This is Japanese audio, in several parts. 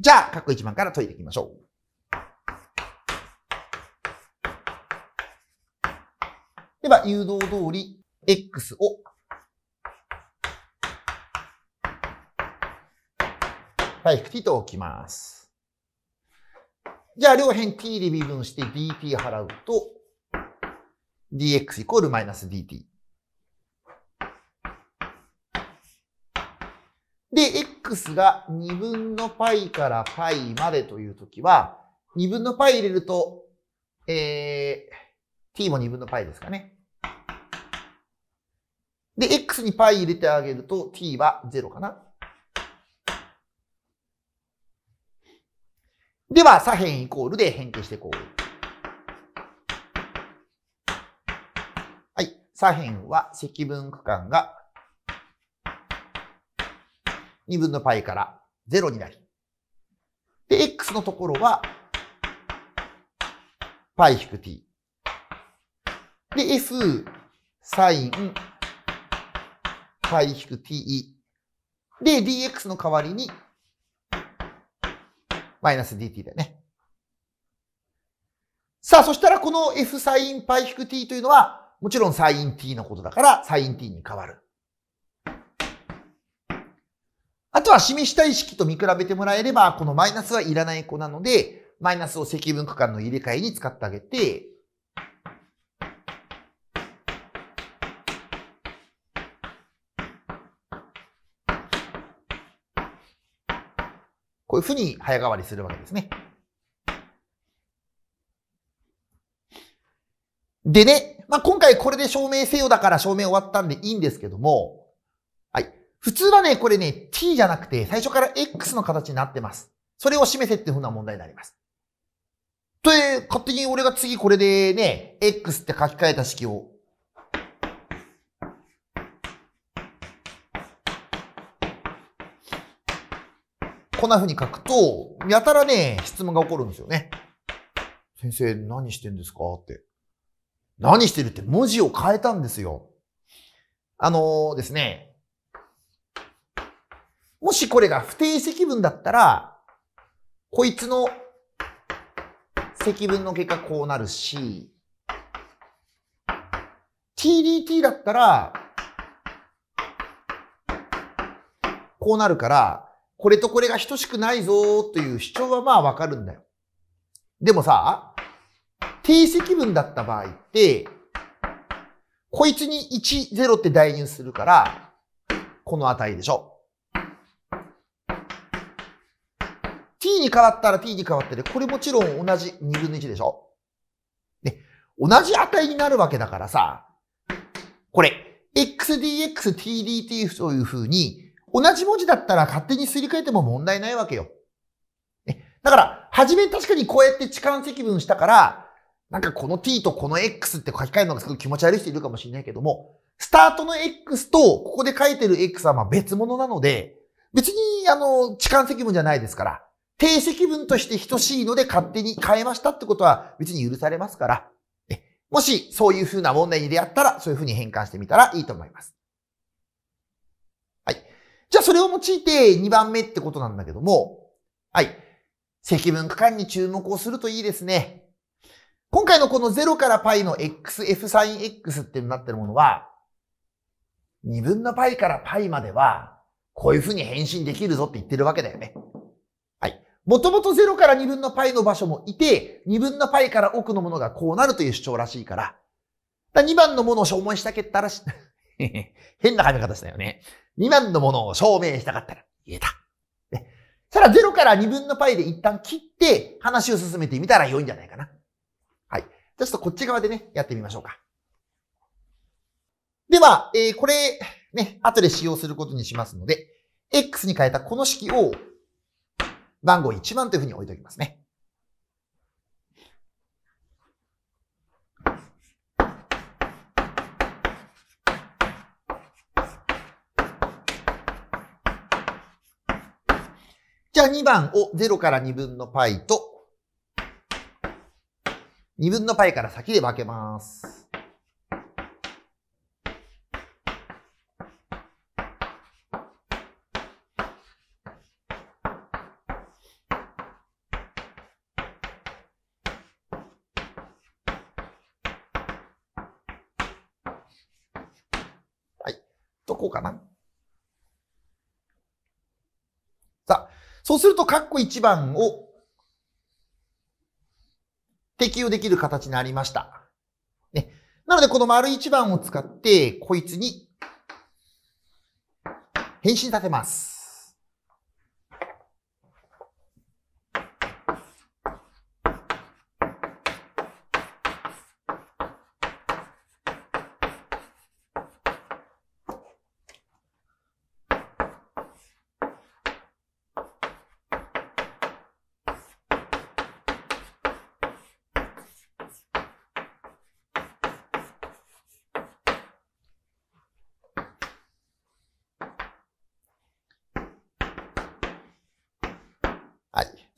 じゃあ、各一番から解いていきましょう。では、誘導通り、x を、はい、t と置きます。じゃあ、両辺 t で微分して dt 払うと、dx イコールマイナス dt。で、x が2分の π から π までというときは、2分の π 入れると、えー、t も2分の π ですかね。で、x に π 入れてあげると t は0かな。では、左辺イコールで変形していこう。はい。左辺は積分区間が2分の π から0になり。で、x のところは π-t。で、f、s、サイン、π t で、dx の代わりに、マイナス dt だよね。さあ、そしたらこの f sin π-t というのは、もちろん sin t のことだから、sin t に変わる。とは示した意識と見比べてもらえれば、このマイナスはいらない子なので、マイナスを積分区間の入れ替えに使ってあげて、こういうふうに早変わりするわけですね。でね、まあ、今回これで証明せよだから証明終わったんでいいんですけども、普通はね、これね、t じゃなくて、最初から x の形になってます。それを示せっていうふうな問題になります。とえ、勝手に俺が次これでね、x って書き換えた式を、こんなふうに書くと、やたらね、質問が起こるんですよね。先生、何してんですかって。何してるって文字を変えたんですよ。あのー、ですね、もしこれが不定積分だったら、こいつの積分の結果こうなるし、tdt だったら、こうなるから、これとこれが等しくないぞーという主張はまあわかるんだよ。でもさ、定積分だった場合って、こいつに10って代入するから、この値でしょ。に変わったら t に変わってる。これもちろん同じ2分の1でしょね。同じ値になるわけだからさ、これ、xdx, tdt という風に、同じ文字だったら勝手にすり替えても問題ないわけよ。ね、だから、はじめ確かにこうやって置換積分したから、なんかこの t とこの x って書き換えるのがすごく気持ち悪い人いるかもしれないけども、スタートの x とここで書いてる x はま別物なので、別にあの、置換積分じゃないですから、定積分として等しいので勝手に変えましたってことは別に許されますから、もしそういうふうな問題に出会ったら、そういうふうに変換してみたらいいと思います。はい。じゃあそれを用いて2番目ってことなんだけども、はい。積分区間に注目をするといいですね。今回のこの0から π の xf サイン x ってなってるものは、2分の π から π までは、こういうふうに変身できるぞって言ってるわけだよね。もともと0から2分の π の場所もいて、2分の π から奥のものがこうなるという主張らしいから、だ2番のものを証明したけったらし、変な髪方したよね。2番のものを証明したかったら言えた。たら0から2分の π で一旦切って話を進めてみたら良いんじゃないかな。はい。じゃあちょっとこっち側でね、やってみましょうか。では、えー、これ、ね、後で使用することにしますので、x に変えたこの式を番号1番というふうに置いておきますね。じゃあ2番を0から2分の π と、2分の π から先で分けます。とこうかな。さあ、そうすると、カッコ1番を適用できる形になりました。ね。なので、この丸1番を使って、こいつに変身させます。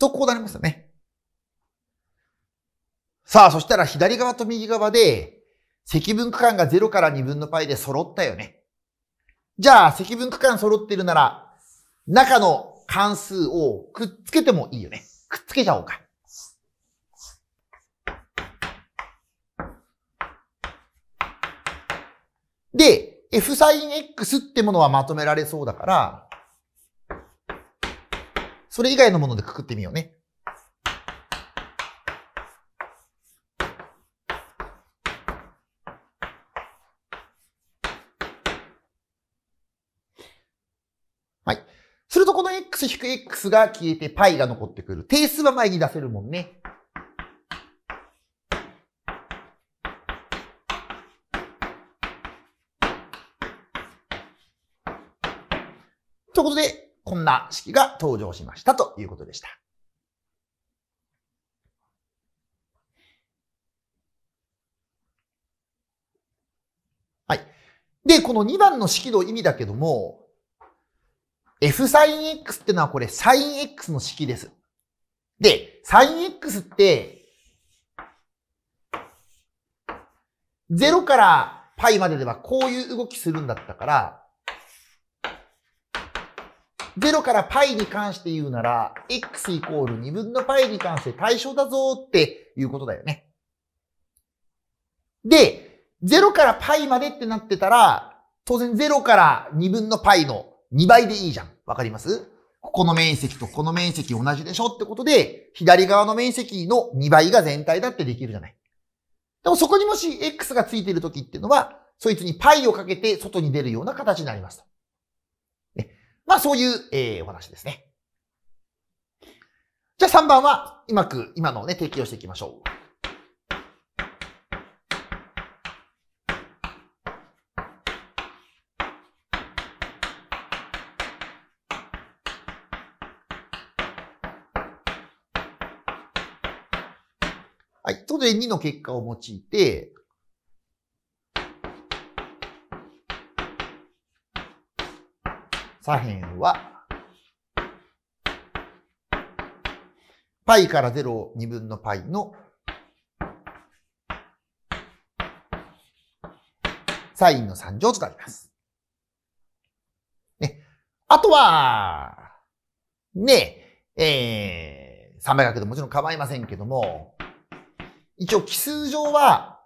とこうなりますよね。さあ、そしたら左側と右側で、積分区間が0から2分の π で揃ったよね。じゃあ、積分区間揃ってるなら、中の関数をくっつけてもいいよね。くっつけちゃおうか。で、f サイン x ってものはまとめられそうだから、それ以外のものでくくってみようね。はい。するとこの x-x が消えて π が残ってくる。定数は前に出せるもんね。ということで、こんな式が登場しましたということでした。はい。で、この2番の式の意味だけども、f サイン x ってのはこれサイン x の式です。で、サイン x って、0から π までではこういう動きするんだったから、0から π に関して言うなら、x イコール2分の π に関して対象だぞっていうことだよね。で、0から π までってなってたら、当然0から2分の π の2倍でいいじゃん。わかりますここの面積とこの面積同じでしょってことで、左側の面積の2倍が全体だってできるじゃない。でもそこにもし x がついてるときっていうのは、そいつに π をかけて外に出るような形になりますまあそういう、えー、お話ですね。じゃあ3番は、今く今のをね、適用していきましょう。はい。当然2の結果を用いて、左辺は、π から0を2分の π のサインの3乗を使います。ね。あとは、ねえ、えー、3倍角でもちろん構いませんけども、一応奇数上は、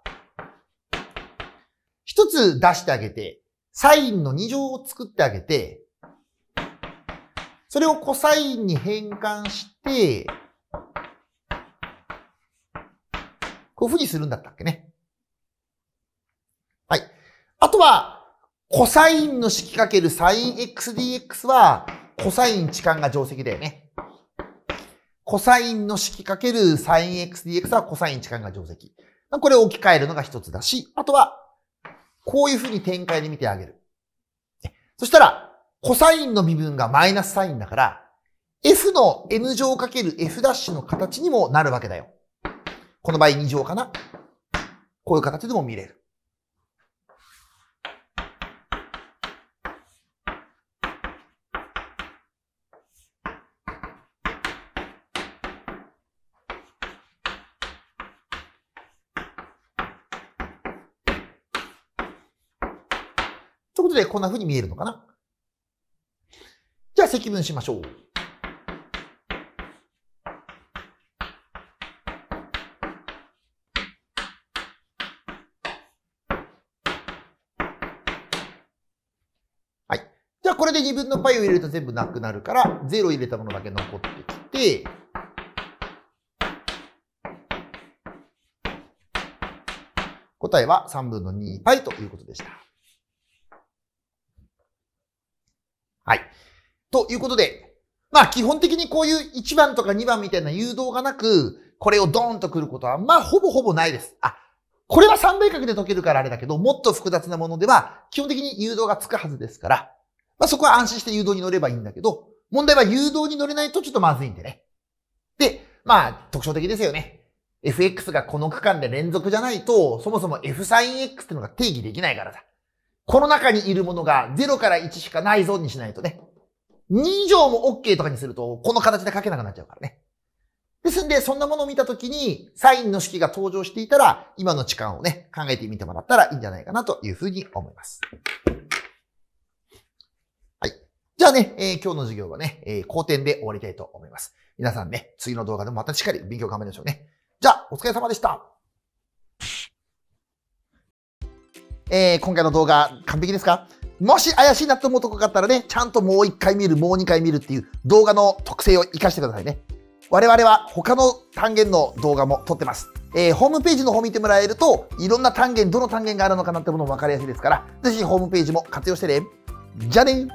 一つ出してあげて、サインの2乗を作ってあげて、それをコサインに変換して、こういう風にするんだったっけね。はい。あとは、コサインの式かけるサイン xdx は、コサイン置換が定石だよね。コサインの式かけるサイン xdx はコサイン置換が定石。これを置き換えるのが一つだし、あとは、こういう風に展開で見てあげる。そしたら、コサインの微分がマイナスサインだから、f の n 乗かける f' の形にもなるわけだよ。この場合2乗かなこういう形でも見れる。ということで、こんな風に見えるのかな積分しましょう。はい。じゃあこれで2分の π を入れると全部なくなるから、0入れたものだけ残ってきて、答えは3分の 2π ということでした。はい。ということで、まあ基本的にこういう1番とか2番みたいな誘導がなく、これをドーンと来ることは、まあほぼほぼないです。あ、これは三倍角で解けるからあれだけど、もっと複雑なものでは、基本的に誘導がつくはずですから、まあそこは安心して誘導に乗ればいいんだけど、問題は誘導に乗れないとちょっとまずいんでね。で、まあ特徴的ですよね。fx がこの区間で連続じゃないと、そもそも f サイン x ってのが定義できないからだ。この中にいるものが0から1しかないぞにしないとね。2以上も OK とかにすると、この形で書けなくなっちゃうからね。ですんで、そんなものを見たときに、サインの式が登場していたら、今の時間をね、考えてみてもらったらいいんじゃないかなというふうに思います。はい。じゃあね、えー、今日の授業はね、えー、後点で終わりたいと思います。皆さんね、次の動画でもまたしっかり勉強頑張りましょうね。じゃあ、お疲れ様でした。えー、今回の動画、完璧ですかもし怪しいなと思うとこがあったらね、ちゃんともう1回見る、もう2回見るっていう動画の特性を活かしてくださいね。我々は他の単元の動画も撮ってます。えー、ホームページの方見てもらえると、いろんな単元、どの単元があるのかなってものも分かりやすいですから、ぜひホームページも活用してね。じゃあね